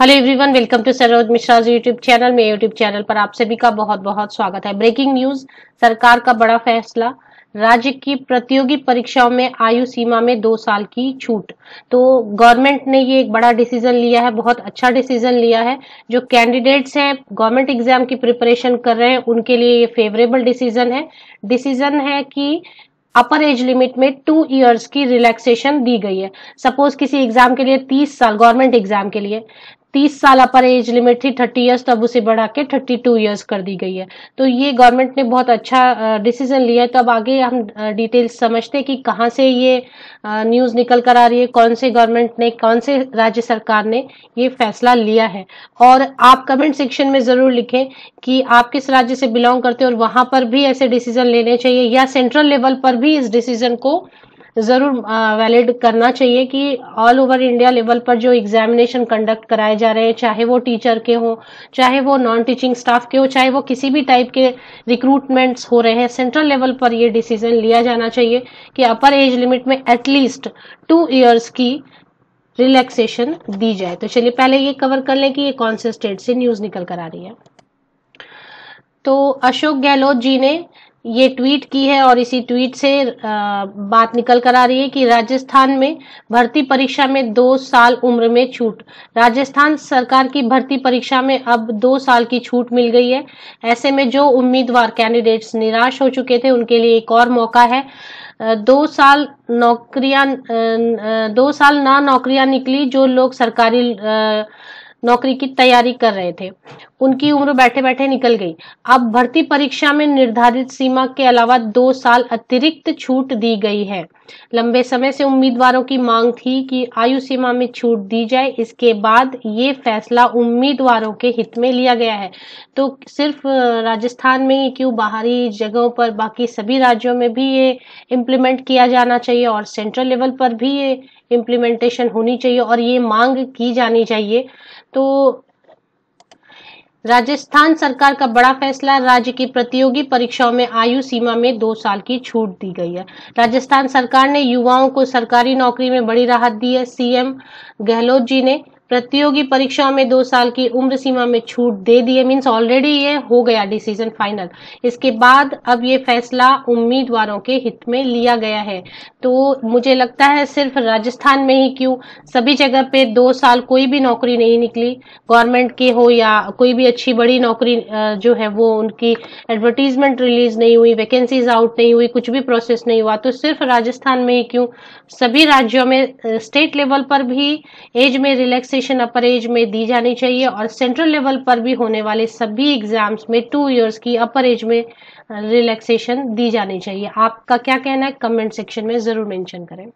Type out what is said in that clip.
hello everyone welcome to Saroj Mishra YouTube channel में YouTube channel पर आप सभी का बहुत बहुत स्वागत है ब्रेकिंग न्यूज सरकार का बड़ा फैसला राज्य की प्रतियोगी परीक्षाओं में आयु सीमा में दो साल की छूट तो गवर्नमेंट ने ये एक बड़ा डिसीजन लिया है बहुत अच्छा डिसीजन लिया है जो कैंडिडेट्स हैं गवर्नमेंट एग्जाम की प्रिपरेशन कर रहे हैं उनके लिए ये फेवरेबल डिसीजन है डिसीजन है कि अपर एज लिमिट में टू इयर्स की रिलैक्सेशन दी गई है सपोज किसी एग्जाम के लिए तीस साल गवर्नमेंट एग्जाम के लिए तीस साल अपर एज लिमिट थी थर्टी ईयर्स तो अब उसे बढ़ा के थर्टी टू ईयर्स कर दी गई है तो ये गवर्नमेंट ने बहुत अच्छा डिसीजन लिया है तो अब आगे हम डिटेल्स समझते हैं कि कहाँ से ये न्यूज़ निकल कर आ रही है कौन से गवर्नमेंट ने कौन से राज्य सरकार ने ये फैसला लिया है और आप कमेंट सेक्शन में ज़रूर लिखें कि आप किस राज्य से बिलोंग करते हैं और वहां पर भी ऐसे डिसीजन लेने चाहिए या सेंट्रल लेवल पर भी इस डिसीजन को ज़रूर वैलिड करना चाहिए कि ऑल ओवर इंडिया लेवल पर जो एग्जामिनेशन कंडक्ट कराए जा रहे हैं चाहे वो टीचर के हों चाहे वो नॉन टीचिंग स्टाफ के हो चाहे वो किसी भी टाइप के रिक्रूटमेंट्स हो रहे हैं सेंट्रल लेवल पर ये डिसीजन लिया जाना चाहिए कि अपर एज लिमिट में एटलीस्ट टू ईयर्स की रिलैक्सेशन दी जाए तो चलिए पहले ये कवर कर लें कि ये कौन से स्टेट से न्यूज़ निकल कर आ रही है तो अशोक गहलोत जी ने ये ट्वीट की है और इसी ट्वीट से बात निकल कर आ रही है कि राजस्थान में भर्ती परीक्षा में दो साल उम्र में छूट राजस्थान सरकार की भर्ती परीक्षा में अब दो साल की छूट मिल गई है ऐसे में जो उम्मीदवार कैंडिडेट्स निराश हो चुके थे उनके लिए एक और मौका है दो साल नौकरियां दो साल ना नौकरियां निकली जो लोग सरकारी नौकरी की तैयारी कर रहे थे उनकी उम्र बैठे बैठे निकल गई अब भर्ती परीक्षा में निर्धारित सीमा के अलावा दो साल अतिरिक्त छूट दी गई है लंबे समय से उम्मीदवारों की मांग थी कि आयु सीमा में छूट दी जाए इसके बाद ये फैसला उम्मीदवारों के हित में लिया गया है तो सिर्फ राजस्थान में ही क्यों बाहरी जगहों पर बाकी सभी राज्यों में भी ये इम्प्लीमेंट किया जाना चाहिए और सेंट्रल लेवल पर भी ये इम्प्लीमेंटेशन होनी चाहिए और ये मांग की जानी चाहिए तो राजस्थान सरकार का बड़ा फैसला राज्य की प्रतियोगी परीक्षाओं में आयु सीमा में दो साल की छूट दी गई है राजस्थान सरकार ने युवाओं को सरकारी नौकरी में बड़ी राहत दी है सीएम गहलोत जी ने प्रतियोगी परीक्षाओं में दो साल की उम्र सीमा में छूट दे दी है मीन्स ऑलरेडी ये हो गया डिसीजन फाइनल इसके बाद अब ये फैसला उम्मीदवारों के हित में लिया गया है तो मुझे लगता है सिर्फ राजस्थान में ही क्यों सभी जगह पे दो साल कोई भी नौकरी नहीं निकली गवर्नमेंट की हो या कोई भी अच्छी बड़ी नौकरी जो है वो उनकी एडवर्टीजमेंट रिलीज नहीं हुई वैकेंसीज आउट नहीं हुई कुछ भी प्रोसेस नहीं हुआ तो सिर्फ राजस्थान में ही क्यों सभी राज्यों में स्टेट लेवल पर भी एज में रिलैक्स रिलैक्सेशन अपर एज में दी जानी चाहिए और सेंट्रल लेवल पर भी होने वाले सभी एग्जाम्स में टू इयर्स की अपर एज में रिलैक्सेशन uh, दी जानी चाहिए आपका क्या कहना है कमेंट सेक्शन में ज़रूर मेंशन करें